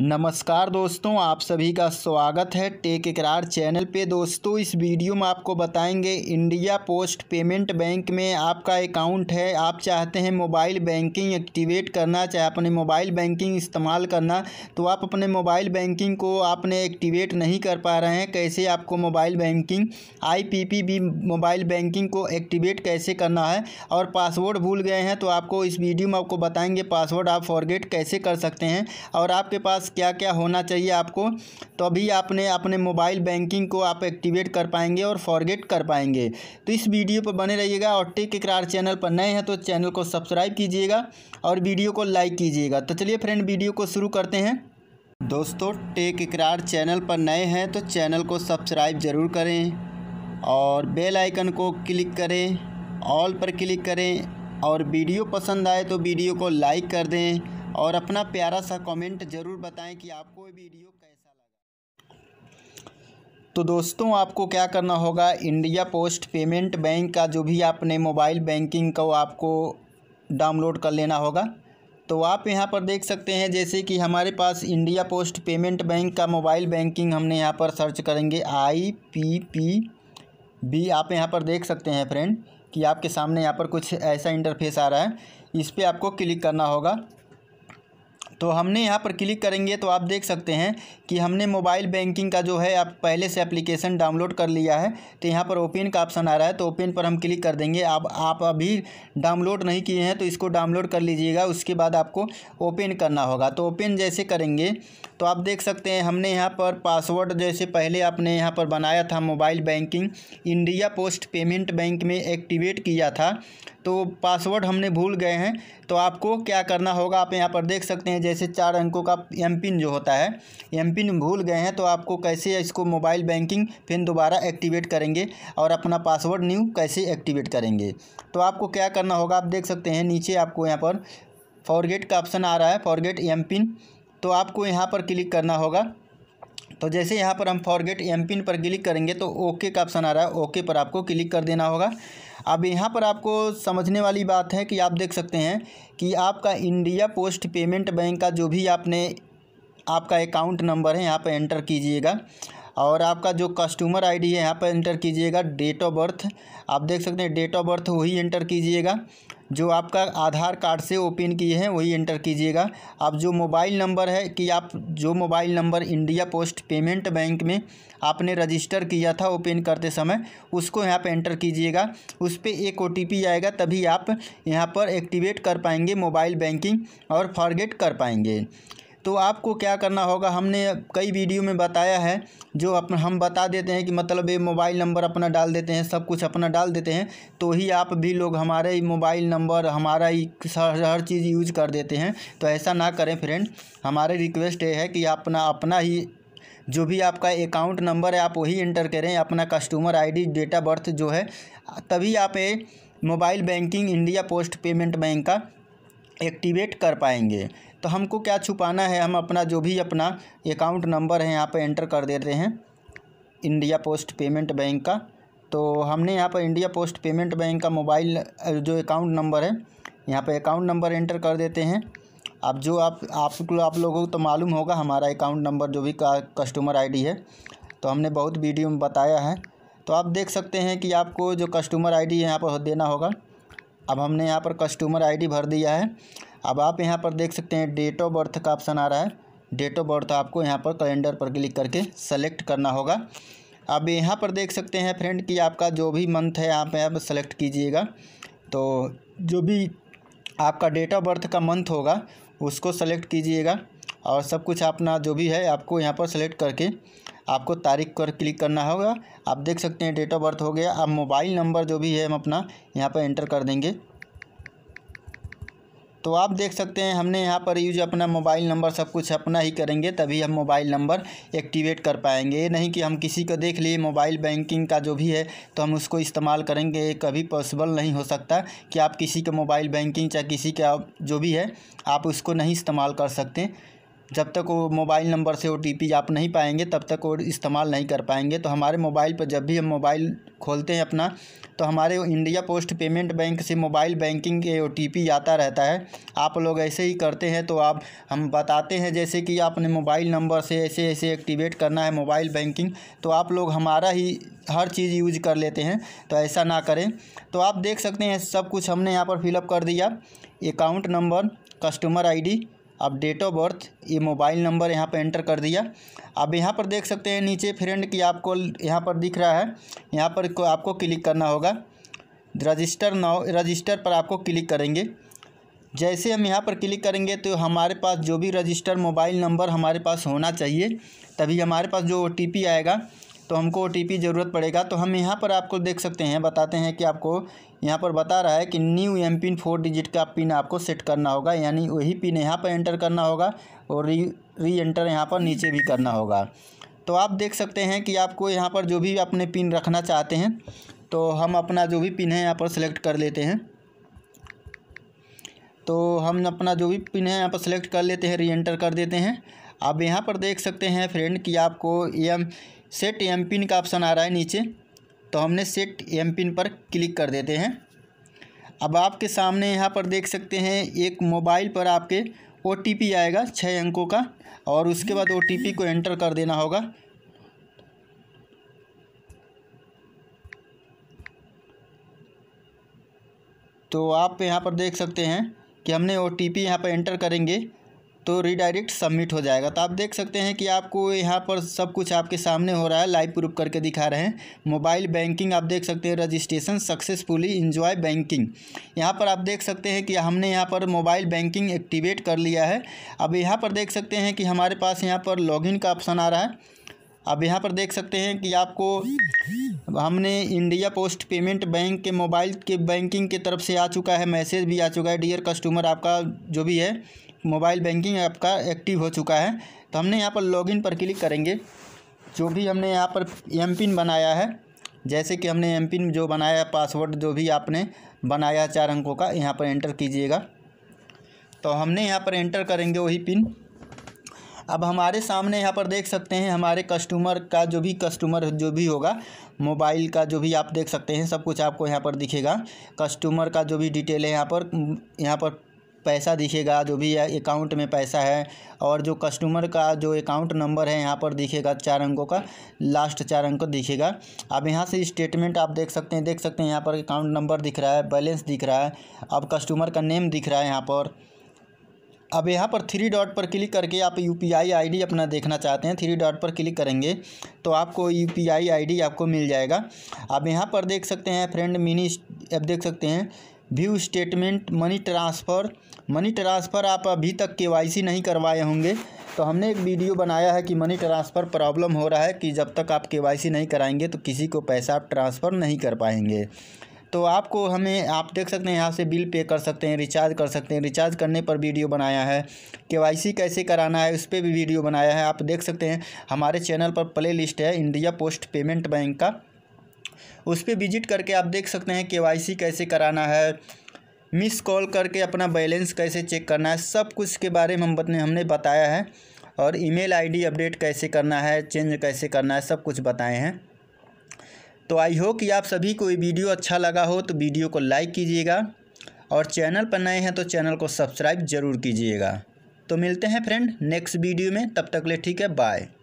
नमस्कार दोस्तों आप सभी का स्वागत है टेक इकरार चैनल पे दोस्तों इस वीडियो में आपको बताएंगे इंडिया पोस्ट पेमेंट बैंक में आपका अकाउंट है आप चाहते हैं मोबाइल बैंकिंग एक्टिवेट करना चाहे अपने मोबाइल बैंकिंग इस्तेमाल करना तो आप अपने मोबाइल बैंकिंग को आपने एक्टिवेट नहीं कर पा रहे हैं कैसे आपको मोबाइल बैंकिंग आई मोबाइल बैंकिंग को एक्टिवेट कैसे करना है और पासवर्ड भूल गए हैं तो आपको इस वीडियो में आपको बताएँगे पासवर्ड आप फॉरगेट कैसे कर सकते हैं और आपके पास क्या क्या होना चाहिए आपको तो अभी आपने अपने मोबाइल बैंकिंग को आप एक्टिवेट कर पाएंगे और फॉरगेट कर पाएंगे तो इस वीडियो पर बने रहिएगा और टेक इकरार चैनल पर नए हैं तो चैनल को सब्सक्राइब कीजिएगा और वीडियो को लाइक कीजिएगा तो चलिए फ्रेंड वीडियो को शुरू करते हैं दोस्तों टेक इकरार चैनल पर नए हैं तो चैनल को सब्सक्राइब ज़रूर करें और बेल आइकन को क्लिक करें ऑल पर क्लिक करें और वीडियो पसंद आए तो वीडियो को लाइक कर दें और अपना प्यारा सा कमेंट ज़रूर बताएं कि आपको वीडियो कैसा लगा तो दोस्तों आपको क्या करना होगा इंडिया पोस्ट पेमेंट बैंक का जो भी आपने मोबाइल बैंकिंग को आपको डाउनलोड कर लेना होगा तो आप यहाँ पर देख सकते हैं जैसे कि हमारे पास इंडिया पोस्ट पेमेंट बैंक का मोबाइल बैंकिंग हमने यहाँ पर सर्च करेंगे आई पी पी बी आप यहाँ पर देख सकते हैं फ्रेंड कि आपके सामने यहाँ पर कुछ ऐसा इंटरफेस आ रहा है इस पर आपको क्लिक करना होगा तो हमने यहाँ पर क्लिक करेंगे तो आप देख सकते हैं कि हमने मोबाइल बैंकिंग का जो है आप पहले से एप्लीकेशन डाउनलोड कर लिया है तो यहाँ पर ओपन का ऑप्शन आ रहा है तो ओपन पर हम क्लिक कर देंगे आप आप अभी डाउनलोड नहीं किए हैं तो इसको डाउनलोड कर लीजिएगा उसके बाद आपको ओपन करना होगा तो ओपन जैसे करेंगे तो आप देख सकते हैं हमने यहाँ पर पासवर्ड जैसे पहले आपने यहाँ पर बनाया था mobile banking India Post Payment Bank में एक्टिवेट किया था तो पासवर्ड हमने भूल गए हैं तो आपको क्या करना होगा आप यहाँ पर देख सकते हैं जैसे चार अंकों का एम पिन जो होता है एम पिन भूल गए हैं तो आपको कैसे इसको मोबाइल बैंकिंग फिर दोबारा एक्टिवेट करेंगे और अपना पासवर्ड न्यू कैसे एक्टिवेट करेंगे तो आपको क्या करना होगा आप देख सकते हैं नीचे आपको यहाँ पर फॉरगेट का ऑप्शन आ रहा है फॉरगेट एम पिन तो आपको यहाँ पर क्लिक करना होगा तो जैसे यहाँ पर हम फॉरगेट एम पिन पर क्लिक करेंगे तो ओके का ऑप्शन आ रहा है ओके पर आपको क्लिक कर देना होगा अब यहाँ पर आपको समझने वाली बात है कि आप देख सकते हैं कि आपका इंडिया पोस्ट पेमेंट बैंक का जो भी आपने आपका अकाउंट नंबर है यहाँ पर एंटर कीजिएगा और आपका जो कस्टमर आईडी है यहाँ पर एंटर कीजिएगा डेट ऑफ बर्थ आप देख सकते हैं डेट ऑफ बर्थ वही एंटर कीजिएगा जो आपका आधार कार्ड से ओपन किए हैं वही एंटर कीजिएगा आप जो मोबाइल नंबर है कि आप जो mobile number India Post Payment Bank में आपने रजिस्टर किया था ओपन करते समय उसको यहाँ पर एंटर कीजिएगा उस पर एक ओ आएगा तभी आप यहाँ पर एक्टिवेट कर पाएंगे मोबाइल बैंकिंग और फॉरगेट कर पाएंगे तो आपको क्या करना होगा हमने कई वीडियो में बताया है जो अपन हम बता देते हैं कि मतलब ये मोबाइल नंबर अपना डाल देते हैं सब कुछ अपना डाल देते हैं तो ही आप भी लोग हमारे ही मोबाइल नंबर हमारा ही हर हर चीज़ यूज कर देते हैं तो ऐसा ना करें फ्रेंड हमारे रिक्वेस्ट ये है कि अपना अपना ही जो भी आपका अकाउंट नंबर है आप वही इंटर करें अपना customer I date of birth जो है तभी आप ये mobile banking India Post Payment Bank का एक्टिवेट कर पाएंगे तो हमको क्या छुपाना है हम अपना जो भी अपना अकाउंट नंबर है यहाँ पर एंटर कर देते हैं इंडिया पोस्ट पेमेंट बैंक का तो हमने यहाँ पर इंडिया पोस्ट पेमेंट बैंक का मोबाइल जो अकाउंट नंबर है यहाँ पर अकाउंट नंबर एंटर कर देते हैं अब जो आप आप, आप लोगों को तो मालूम होगा हमारा अकाउंट नंबर जो भी का, कस्टमर आईडी है तो हमने बहुत वीडियो में बताया है तो आप देख सकते हैं कि आपको जो कस्टमर आईडी डी यहाँ पर देना होगा अब हमने यहाँ पर कस्टमर आईडी भर दिया है अब आप यहाँ पर देख सकते हैं डेट ऑफ बर्थ का ऑप्शन आ रहा है डेट ऑफ बर्थ आपको यहाँ पर कैलेंडर पर क्लिक करके सेलेक्ट करना होगा अब यहाँ पर देख सकते हैं फ्रेंड कि आपका जो भी मंथ है आप यहाँ पर सेलेक्ट कीजिएगा तो जो भी आपका डेट ऑफ बर्थ का मंथ होगा उसको सेलेक्ट कीजिएगा और सब कुछ अपना जो भी है आपको यहाँ पर सेलेक्ट करके आपको तारीख पर क्लिक करना होगा आप देख सकते हैं डेट ऑफ बर्थ हो गया आप मोबाइल नंबर जो भी है हम अपना यहाँ पर एंटर कर देंगे तो आप देख सकते हैं हमने यहाँ पर यूज अपना मोबाइल नंबर सब कुछ अपना ही करेंगे तभी हम मोबाइल नंबर एक्टिवेट कर पाएंगे ये नहीं कि हम किसी को देख लिए मोबाइल बैंकिंग का जो भी है तो हम उसको इस्तेमाल करेंगे ये कभी पॉसिबल नहीं हो सकता कि आप किसी का मोबाइल बैंकिंग चाहे किसी का जो भी है आप उसको नहीं इस्तेमाल कर सकते जब तक वो मोबाइल नंबर से ओ टी पी आप नहीं पाएंगे तब तक वो इस्तेमाल नहीं कर पाएंगे तो हमारे मोबाइल पर जब भी हम मोबाइल खोलते हैं अपना तो हमारे इंडिया पोस्ट पेमेंट बैंक से मोबाइल बैंकिंग के ओ आता रहता है आप लोग ऐसे ही करते हैं तो आप हम बताते हैं जैसे कि आपने मोबाइल नंबर से ऐसे ऐसे एक्टिवेट करना है मोबाइल बैंकिंग तो आप लोग हमारा ही हर चीज़ यूज कर लेते हैं तो ऐसा ना करें तो आप देख सकते हैं सब कुछ हमने यहाँ पर फिलअप कर दिया अकाउंट नंबर कस्टमर आई अब डेट ऑफ बर्थ ये मोबाइल नंबर यहाँ पर एंटर कर दिया अब यहाँ पर देख सकते हैं नीचे फ्रेंड की आपको यहाँ पर दिख रहा है यहाँ पर आपको क्लिक करना होगा रजिस्टर नाउ रजिस्टर पर आपको क्लिक करेंगे जैसे हम यहाँ पर क्लिक करेंगे तो हमारे पास जो भी रजिस्टर मोबाइल नंबर हमारे पास होना चाहिए तभी हमारे पास जो ओ आएगा तो हमको ओ ज़रूरत पड़ेगा तो हम यहाँ पर आपको देख सकते हैं बताते हैं कि आपको यहाँ पर बता रहा है कि new M PIN four digit का पिन आपको सेट करना होगा यानी वही पिन यहाँ पर एंटर करना होगा और री री एंटर यहाँ पर नीचे भी करना होगा तो आप देख सकते हैं कि आपको यहाँ पर जो भी अपने पिन रखना चाहते हैं तो हम अपना जो भी पिन है यहाँ पर सेलेक्ट कर लेते हैं तो हम अपना जो भी पिन है यहाँ पर सेलेक्ट कर लेते हैं री एंटर कर देते हैं आप यहाँ पर देख सकते हैं फ्रेंड कि आपको एम सेट एम पिन का ऑप्शन आ रहा है नीचे तो हमने सेट एम पिन पर क्लिक कर देते हैं अब आपके सामने यहाँ पर देख सकते हैं एक मोबाइल पर आपके ओ आएगा छः अंकों का और उसके बाद ओ को एंटर कर देना होगा तो आप यहाँ पर देख सकते हैं कि हमने ओ टी पी यहाँ पर एंटर करेंगे तो रिडायरेक्ट सबमिट हो जाएगा तो आप देख सकते हैं कि आपको यहाँ पर सब कुछ आपके सामने हो रहा है लाइव प्रूफ करके दिखा रहे हैं मोबाइल बैंकिंग आप देख सकते हैं रजिस्ट्रेशन सक्सेसफुली इंजॉय बैंकिंग यहाँ पर आप देख सकते हैं कि हमने यहाँ पर मोबाइल बैंकिंग एक्टिवेट कर लिया है अब यहाँ पर देख सकते हैं कि हमारे पास यहाँ पर लॉगिन का ऑप्शन आ रहा है अब यहाँ पर देख सकते हैं कि आपको हमने इंडिया पोस्ट पेमेंट बैंक के मोबाइल के बैंकिंग के तरफ से आ चुका है मैसेज भी आ चुका है डियर कस्टमर आपका जो भी है मोबाइल बैंकिंग ऐप का एक्टिव हो चुका है तो हमने यहाँ पर लॉगिन पर क्लिक करेंगे जो भी हमने यहाँ पर एम पिन बनाया है जैसे कि हमने एम पिन जो बनाया है पासवर्ड जो भी आपने बनाया चार अंकों का यहाँ पर एंटर कीजिएगा तो हमने यहाँ पर एंटर करेंगे वही पिन अब हमारे सामने यहाँ पर देख सकते हैं हमारे कस्टमर का जो भी कस्टमर जो भी होगा मोबाइल का जो भी आप देख सकते हैं सब कुछ आपको यहाँ पर दिखेगा कस्टमर का जो भी डिटेल है यहाँ पर यहाँ पर पैसा दिखेगा जो भी अकाउंट में पैसा है और जो कस्टमर का जो अकाउंट नंबर है यहाँ पर दिखेगा चार अंकों का लास्ट चार अंक दिखेगा अब यहाँ से स्टेटमेंट आप देख सकते हैं देख सकते हैं यहाँ पर अकाउंट नंबर दिख रहा है बैलेंस दिख रहा है अब कस्टमर का नेम दिख रहा है यहाँ पर अब यहाँ पर थ्री डॉट पर क्लिक करके आप U P I I D अपना देखना चाहते हैं थ्री डॉट पर क्लिक करेंगे तो आपको U P I I D आपको मिल जाएगा अब यहाँ पर देख सकते हैं फ्रेंड मिनी अब देख सकते हैं view statement money transfer money transfer आप अभी तक केवाईसी नहीं करवाए होंगे तो हमने एक वीडियो बनाया है कि मनी ट्रांसफ़र प्रॉब्लम हो रहा है कि जब तक आप केवाईसी नहीं कराएंगे तो किसी को पैसा आप ट्रांसफ़र नहीं कर पाएंगे तो आपको हमें आप देख सकते हैं यहाँ से बिल पे कर सकते हैं रिचार्ज कर सकते हैं रिचार्ज करने पर वीडियो बनाया है केवाईसी कैसे कराना है उस पर भी वीडियो बनाया है आप देख सकते हैं हमारे चैनल पर प्ले लिस्ट है इंडिया पोस्ट पेमेंट बैंक का उस पर विजिट करके आप देख सकते हैं के कैसे कराना है मिस कॉल करके अपना बैलेंस कैसे चेक करना है सब कुछ के बारे में हम बतने हमने बताया है और ईमेल आईडी अपडेट कैसे करना है चेंज कैसे करना है सब कुछ बताए हैं तो आई होप कि आप सभी को ये वीडियो अच्छा लगा हो तो वीडियो को लाइक कीजिएगा और चैनल पर नए हैं तो चैनल को सब्सक्राइब ज़रूर कीजिएगा तो मिलते हैं फ्रेंड नेक्स्ट वीडियो में तब तक ले ठीक है बाय